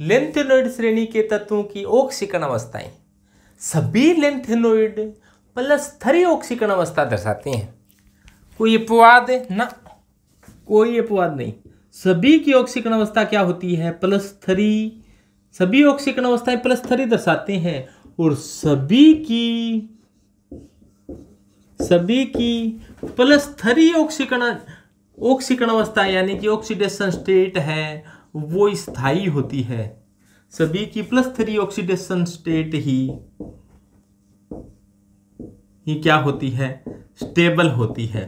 lanthanoid श्रेणी के तत्वों की ऑक्सीकरण अवस्थाएं सभी लेंथेनोइड प्लस थ्री ऑक्सीकरण अवस्था दर्शाते हैं कोई अपवाद ना कोई अपवाद नहीं सभी की ऑक्सीकरण अवस्था क्या होती है प्लस थ्री सभी ऑक्सीकरण अवस्थाएं प्लस थ्री दर्शाते हैं और सभी की सभी की प्लस थ्री ऑक्सीकरण ऑक्सीकरण अवस्था यानी कि ऑक्सीडेशन स्टेट है वो स्थाई होती है सभी की प्लस थ्री ऑक्सीडेशन स्टेट ही ही क्या होती है स्टेबल होती है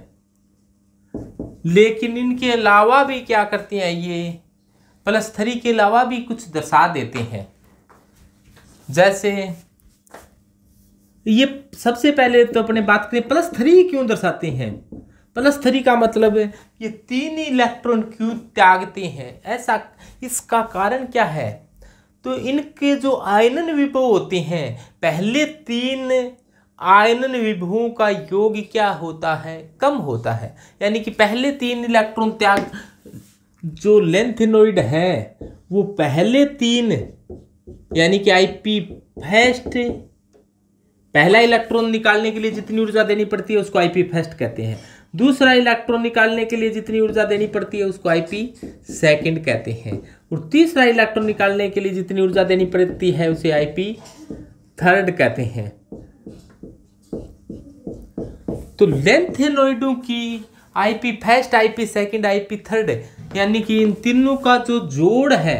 लेकिन इनके अलावा भी क्या करते हैं ये प्लस थ्री के अलावा भी कुछ दर्शा देते हैं जैसे ये सबसे पहले तो अपने बात करें प्लस थ्री क्यों दर्शाते हैं प्लस मतलब थ्री का मतलब है ये तीन इलेक्ट्रॉन क्यों त्यागते हैं ऐसा इसका कारण क्या है तो इनके जो आयनन विभव होते हैं पहले तीन आयनन विभवों का योग क्या होता है कम होता है यानी कि पहले तीन इलेक्ट्रॉन त्याग जो लेंथेनोइड है वो पहले तीन यानी कि आईपी फेस्ट पहला इलेक्ट्रॉन निकालने के लिए जितनी ऊर्जा देनी पड़ती है उसको आईपी फेस्ट कहते हैं दूसरा इलेक्ट्रॉन निकालने के लिए जितनी ऊर्जा देनी पड़ती है उसको आईपी सेकंड कहते हैं और तीसरा इलेक्ट्रॉन निकालने के लिए जितनी ऊर्जा देनी पड़ती है उसे आईपी थर्ड कहते हैं तो लेंथ लेंथेनोइडों की IP first IP second IP third यानी कि इन तीनों का जो जोड़ है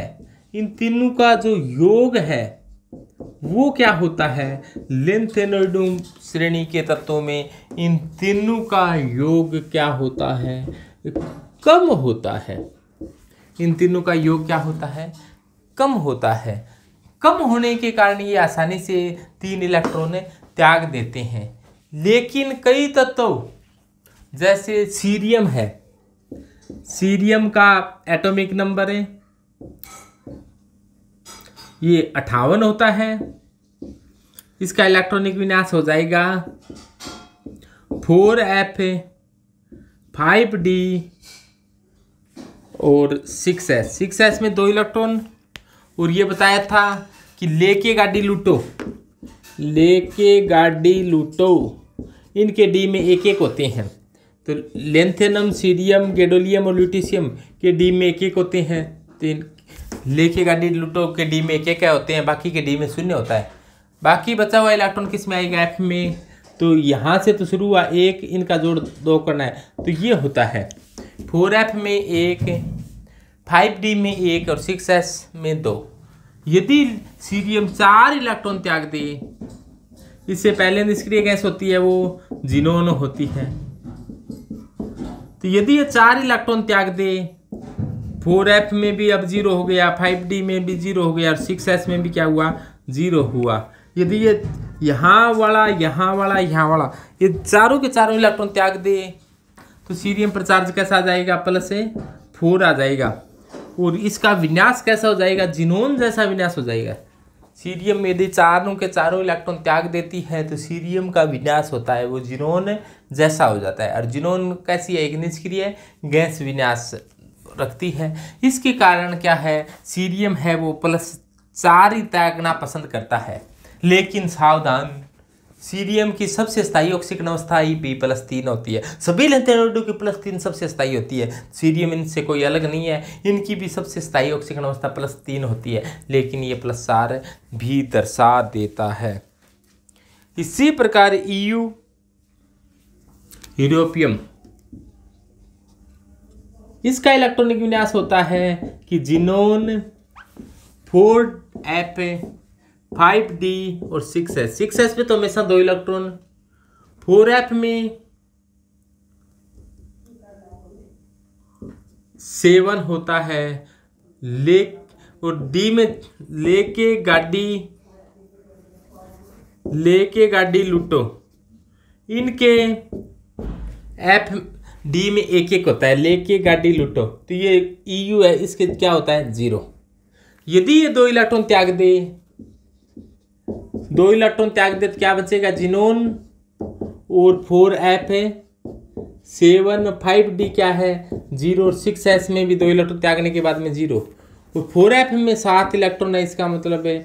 इन तीनों का जो योग है वो क्या होता है लिंथेनोडोम श्रेणी के तत्वों में इन तीनों का योग क्या होता है कम होता है इन तीनों का योग क्या होता है कम होता है कम होने के कारण ये आसानी से तीन इलेक्ट्रॉन त्याग देते हैं लेकिन कई तत्व जैसे सीरियम है सीरियम का एटॉमिक नंबर है ये अट्ठावन होता है इसका इलेक्ट्रॉनिक विन्यास हो जाएगा फोर एफ फाइव डी और सिक्स एस सिक्स एस में दो इलेक्ट्रॉन और ये बताया था कि लेके गाड़ी लूटो लेके गाड़ी लूटो इनके डी में एक एक होते हैं तो लेंथेनम सीरियम गेडोलियम और ल्यूटिशियम के डी में एक एक होते हैं तो इन लिखिएगा डी लूटो के डी में क्या क्या होते हैं बाकी के डी में शून्य होता है बाकी बचा हुआ इलेक्ट्रॉन किस में आएगा एफ में तो यहाँ से तो शुरू हुआ एक इनका जोड़ दो करना है तो ये होता है फोर एफ में एक फाइव डी में एक और सिक्स एस में दो यदि सीरियम चार इलेक्ट्रॉन त्याग दे इससे पहले निष्क्रिय गैस होती है वो जिनोन होती है तो यदि ये चार इलेक्ट्रॉन त्याग दे फोर एफ में भी अब जीरो हो गया फाइव डी में भी जीरो हो गया और सिक्स एस में भी क्या हुआ जीरो हुआ यदि ये यहाँ वाला यहाँ वाला यहाँ वाला ये चारों के चारों इलेक्ट्रॉन त्याग दे तो सीरियम पर चार्ज कैसा आ जाएगा प्लस से फोर आ जाएगा और इसका विन्यास कैसा हो जाएगा जिनोन जैसा विन्यास हो जाएगा सीरियम में यदि चारों के चारों इलेक्ट्रॉन त्याग देती है तो सीरियम का विन्यास होता है वो जिनोन जैसा हो जाता है और जिनोन कैसी है एक निष्क्रिय गैस विन्यास रखती है इसके कारण क्या है सीरियम है वो प्लस चार ही त्यागना पसंद करता है लेकिन सावधान सीरियम की सबसे स्थायी ऑक्सीकरण अवस्था ही पी प्लस तीन होती है सभी लेंथेनोडो की प्लस तीन सबसे स्थायी होती है सीरियम इनसे कोई अलग नहीं है इनकी भी सबसे स्थायी ऑक्सीकरण अवस्था प्लस तीन होती है लेकिन ये प्लस चार भी दर्शा देता है इसी प्रकार ईयू e यूरोपियम इसका इलेक्ट्रॉनिक विन्यास होता है कि xenon four f five d और सिक्स एस सिक्स एस में तो हमेशा दो इलेक्ट्रॉन फोर एफ में सेवन होता है ले और डी में लेके गाड़ी लेके गाड़ी लूटो इनके एफ डी में एक एक होता है लेके गाड़ी लूटो तो ये ई e यू है इसके क्या होता है जीरो यदि ये दो इलेक्ट्रॉन त्याग दे दो इलेक्ट्रॉन त्याग दे तो क्या बचेगा जिनोन और फोर एफ है सेवन फाइव डी क्या है जीरो और सिक्स एस में भी दो इलेक्ट्रॉन त्यागने के बाद में जीरो और फोर एफ में सात इलेक्ट्रॉन है इसका मतलब है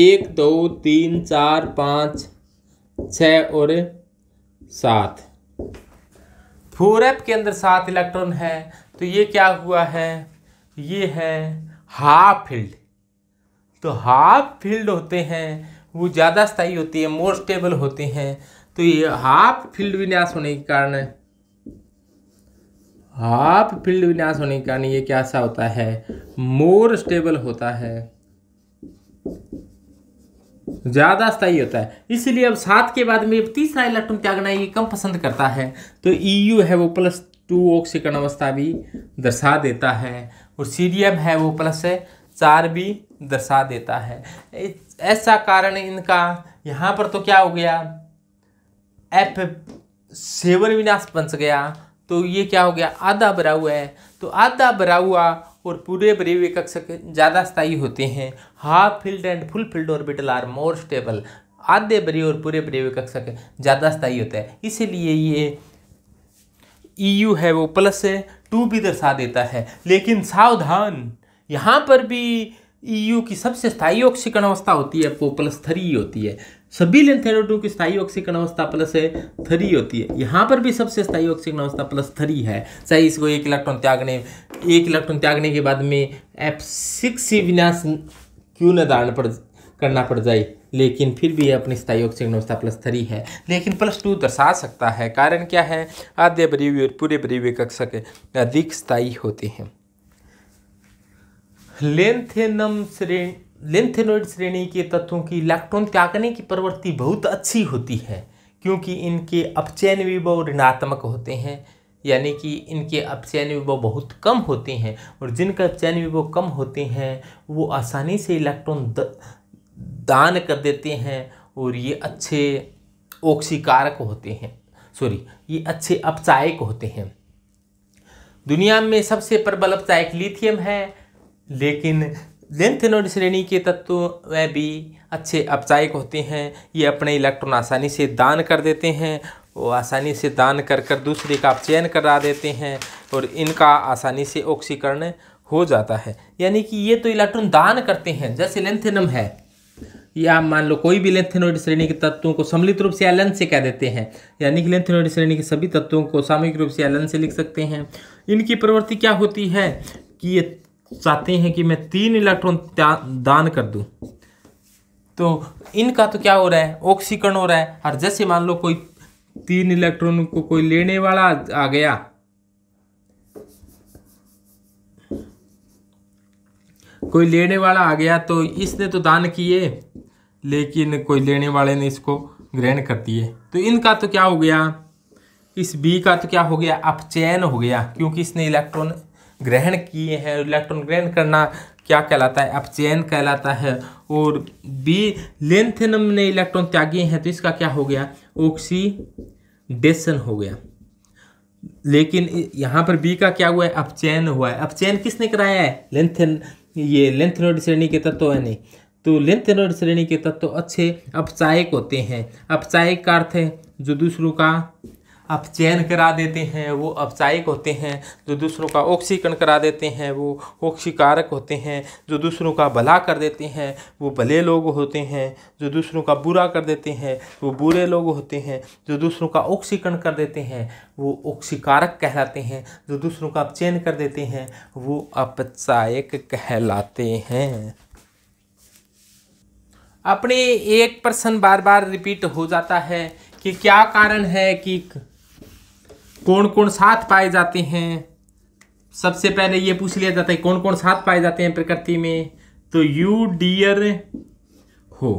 एक दो तीन चार पाँच छ और सात फोर एफ के अंदर सात इलेक्ट्रॉन है तो ये क्या हुआ है ये है हाफ फील्ड तो हाफ फील्ड होते हैं वो ज़्यादा स्थायी होती है मोर स्टेबल होते हैं तो ये हाफ फील्ड विन्यास होने के कारण हाफ फील्ड विन्यास होने के कारण ये क्या सा होता है मोर स्टेबल होता है ज़्यादा स्थायी होता है इसलिए अब सात के बाद में तीसरा इलेक्ट्रॉन त्यागना ये कम पसंद करता है तो यू e है वो प्लस टू ऑक्सीकरण अवस्था भी दर्शा देता है और सीरियम है वो प्लस चार भी दर्शा देता है ऐसा कारण इनका यहाँ पर तो क्या हो गया एफ सेवन विनाश बन गया तो ये क्या हो गया आधा भरा हुआ है तो आधा भरा हुआ और पूरे ब्रेवी कक्षक ज़्यादा स्थायी होते हैं half filled and full filled orbital are more stable आधे बरी और पूरे ब्रेवी कक्षक ज़्यादा स्थायी होता है इसीलिए ये ईयू e है वो प्लस है टू भी दर्शा देता है लेकिन सावधान यहाँ पर भी ईयू e की सबसे स्थायी ऑक्सीकरण अवस्था होती है वो प्लस थ्री होती है सभी लेंथ लेंथेनो टू की स्थायी ऑक्सीकरण अवस्था प्लस थ्री होती है यहाँ पर भी सबसे स्थायी ऑक्सीकरण अवस्था प्लस थ्री है चाहे इसको एक इलेक्ट्रॉन त्यागने एक इलेक्ट्रॉन त्यागने के बाद में एफ सिक्स विन्यास क्यों न धारण पड़ करना पड़ जाए लेकिन फिर भी अपनी स्थायी ऑक्सीजन अवस्था प्लस थ्री है लेकिन प्लस टू दर्शा सकता है कारण क्या है आधे बरीवी और पूरे बरीवी कक्षक अधिक स्थायी होते हैं लेंथेनम श्रेणी लेंथेनोइड श्रेणी के तत्वों की इलेक्ट्रॉन त्यागने की प्रवृत्ति बहुत अच्छी होती है क्योंकि इनके अपचयन विभव ऋणात्मक होते हैं यानी कि इनके अपचयन विभव बहुत कम होते हैं और जिनका अपचयन विभव कम होते हैं वो आसानी से इलेक्ट्रॉन दान कर देते हैं और ये अच्छे ऑक्सीकारक होते हैं सॉरी ये अच्छे अपचायक होते हैं दुनिया में सबसे प्रबल अपचायक लिथियम है लेकिन नोड श्रेणी के तत्व में भी अच्छे अपचायक होते हैं ये अपने इलेक्ट्रॉन आसानी से दान कर देते हैं वो आसानी से दान कर कर दूसरे का अपचयन करा देते हैं और इनका आसानी से ऑक्सीकरण हो जाता है यानी कि ये तो इलेक्ट्रॉन दान करते हैं जैसे लेंथेनम है या मान लो कोई भी लेंथेनोइड श्रेणी के तत्वों को सम्मिलित रूप से एलन से कह देते हैं यानी कि लेंथेनोइड श्रेणी के सभी तत्वों को सामूहिक रूप से एलन से लिख सकते हैं इनकी प्रवृत्ति क्या होती है कि ये चाहते हैं कि मैं तीन इलेक्ट्रॉन दान कर दूं तो इनका तो क्या हो रहा है ऑक्सीकरण हो रहा है और जैसे मान लो कोई तीन इलेक्ट्रॉन को कोई लेने वाला आ गया कोई लेने वाला आ गया तो इसने तो दान किए लेकिन कोई लेने वाले ने इसको ग्रहण कर दिए तो इनका तो क्या हो गया इस बी का तो क्या हो गया अपचयन हो गया क्योंकि इसने इलेक्ट्रॉन ग्रहण किए हैं इलेक्ट्रॉन ग्रहण करना क्या कहलाता है अपचयन कहलाता है और बी लेंथेनम ने इलेक्ट्रॉन त्यागे हैं तो इसका क्या हो गया ऑक्सीडेशन हो गया लेकिन यहाँ पर बी का क्या हुआ है अपचयन हुआ है अपचयन किसने कराया है लेंथन ये लेंथनोड श्रेणी के तत्व है नहीं तो लेंथनोड श्रेणी के तत्व अच्छे अपचायक होते हैं अपचायक का अर्थ है जो दूसरों का अपचयन करा देते हैं वो अपचायक होते हैं जो दूसरों का ऑक्सीकरण करा देते हैं वो ऑक्सीकारक होते हैं जो दूसरों का भला कर देते हैं वो भले लोग होते हैं जो दूसरों का बुरा कर देते हैं वो बुरे लोग होते हैं जो दूसरों का ऑक्सीकरण कर देते हैं वो ऑक्सीकारक कहलाते हैं जो दूसरों का अपचयन कर देते हैं वो अपचायक कहलाते हैं अपने एक प्रश्न बार बार रिपीट हो जाता है कि क्या कारण है कि कौन कौन साथ पाए जाते हैं सबसे पहले ये पूछ लिया जाता है कौन कौन साथ पाए जाते हैं प्रकृति में तो यू डियर हो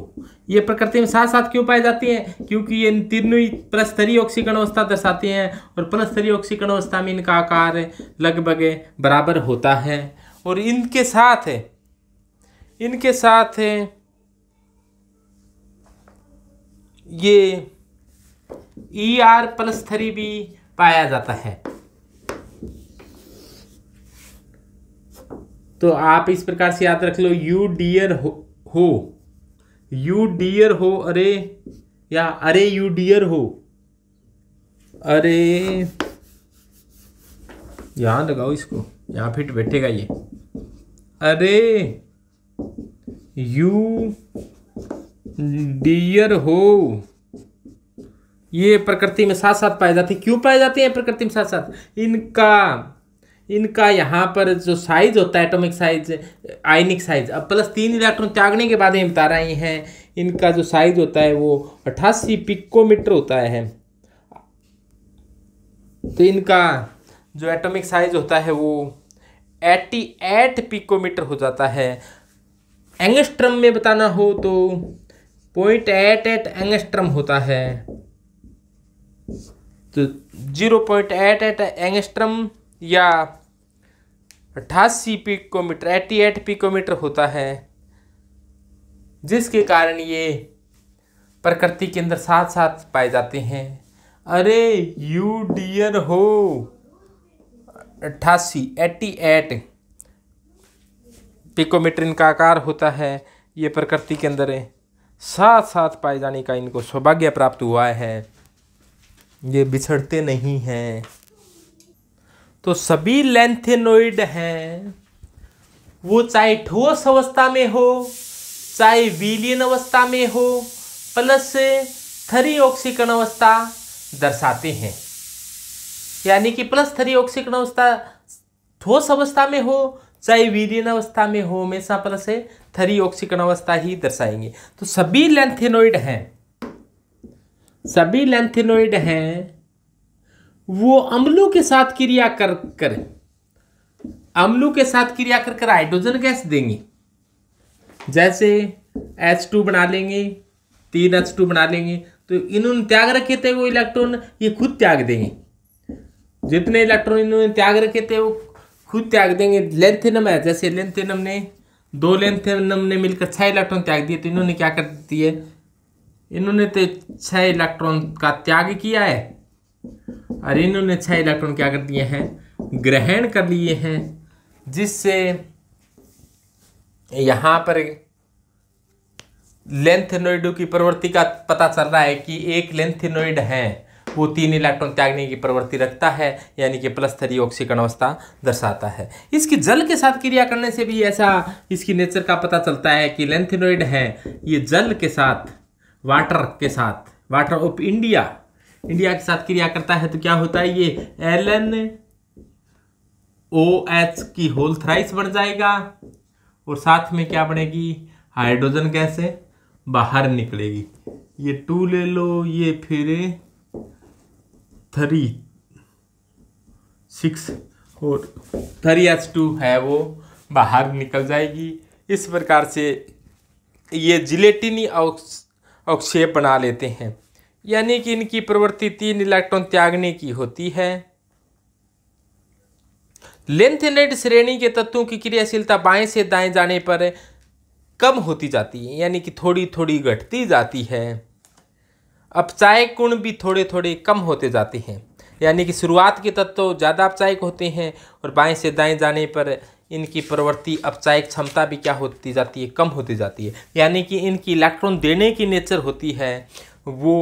ये प्रकृति में साथ साथ क्यों पाए जाते हैं क्योंकि ये तीनों ही परस्तरीय ऑक्सीकरण अवस्था दर्शाते हैं और परस्तरीय ऑक्सीकरण अवस्था में इनका आकार लगभग बराबर होता है और इनके साथ है इनके साथ है ये E e R plus three बी पाया जाता है तो आप इस प्रकार से याद रख लो यू डियर हो, यू डियर हो अरे या अरे यू डियर हो अरे यहां लगाओ इसको यहां फिट बैठेगा ये अरे यू डियर हो ये प्रकृति में साथ साथ पाए जाते हैं क्यों पाए जाते हैं प्रकृति में साथ साथ इनका इनका यहाँ पर जो साइज होता है एटॉमिक साइज आयनिक साइज अब प्लस तीन इलेक्ट्रॉन त्यागने के बाद ये बता रहे हैं इनका जो साइज होता है वो अट्ठासी पिकोमीटर होता है तो इनका जो एटॉमिक साइज होता है वो एटी एट पिकोमीटर हो जाता है एंगस्ट्रम में बताना हो तो पॉइंट एट एट एंगस्ट्रम होता है तो zero point eight eight angstrom या अट्ठासी पिकोमीटर एट्टी एट पिकोमीटर होता है जिसके कारण ये प्रकृति के अंदर साथ साथ पाए जाते हैं अरे यू डियर हो अट्ठासी एट्टी एट पिकोमीटर इनका आकार होता है ये प्रकृति के अंदर साथ साथ पाए जाने का इनको सौभाग्य प्राप्त हुआ है ये बिछड़ते नहीं हैं तो सभी लेंथेनोइड हैं वो चाहे ठोस अवस्था में हो चाहे विलियन अवस्था में हो प्लस थरी ऑक्सीकरण अवस्था दर्शाते हैं यानी कि प्लस थरी ऑक्सीकरण अवस्था ठोस अवस्था में हो चाहे विलियन अवस्था में हो हमेशा प्लस है थरी ऑक्सीकरण अवस्था ही दर्शाएंगे तो सभी लेंथेनोइड हैं सभी लेंथेनोइड हैं वो अम्लों के साथ क्रिया कर कर अम्लों के साथ क्रिया कर कर हाइड्रोजन गैस देंगे जैसे एच टू बना लेंगे तीन एच टू बना लेंगे तो इन्होंने त्याग रखे थे वो इलेक्ट्रॉन ये खुद त्याग देंगे जितने इलेक्ट्रॉन इन्होंने त्याग रखे थे वो खुद त्याग देंगे लेंथेनम है जैसे लेंथेनम ने दो लेंथेनम ने मिलकर छह इलेक्ट्रॉन त्याग दिए तो इन्होंने क्या कर दिए इन्होंने तो छह इलेक्ट्रॉन का त्याग किया है और इन्होंने छह इलेक्ट्रॉन क्या कर दिए हैं ग्रहण कर लिए हैं जिससे यहाँ पर लेंथेनोइडों की प्रवृत्ति का पता चल रहा है कि एक लेंथेनोइड है वो तीन इलेक्ट्रॉन त्यागने की प्रवृत्ति रखता है यानी कि प्लस थ्री ऑक्सीकरण अवस्था दर्शाता है इसकी जल के साथ क्रिया करने से भी ऐसा इसकी नेचर का पता चलता है कि लेंथेनोइड है ये जल के साथ वाटर के साथ वाटर ऑफ इंडिया इंडिया के साथ क्रिया करता है तो क्या होता है ये एल एन ओ एच की होल थ्राइस बन जाएगा और साथ में क्या बनेगी हाइड्रोजन गैस है बाहर निकलेगी ये टू ले लो ये फिर थ्री सिक्स और थ्री एच टू है वो बाहर निकल जाएगी इस प्रकार से ये जिलेटिनी ऑक्स अवक्षेप बना लेते हैं यानी कि इनकी प्रवृत्ति तीन इलेक्ट्रॉन त्यागने की होती है लेंथेनेट श्रेणी के तत्वों की क्रियाशीलता बाएं से दाएं जाने पर कम होती जाती है यानी कि थोड़ी थोड़ी घटती जाती है अपचायक गुण भी थोड़े थोड़े कम होते जाते हैं यानी कि शुरुआत के तत्व ज़्यादा अपचायक होते हैं और बाएं से दाएं जाने पर इनकी प्रवृत्ति अपचायिक क्षमता भी क्या होती जाती है कम होती जाती है यानी कि इनकी इलेक्ट्रॉन देने की नेचर होती है वो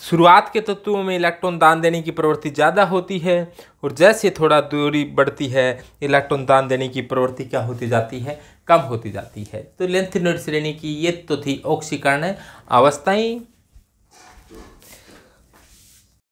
शुरुआत के तत्वों में इलेक्ट्रॉन दान देने की प्रवृत्ति ज़्यादा होती है और जैसे थोड़ा दूरी बढ़ती है इलेक्ट्रॉन दान देने की प्रवृत्ति क्या होती जाती है कम होती जाती है तो लेंथिनोड श्रेणी की ये तो थी ऑक्सीकरण अवस्थाएँ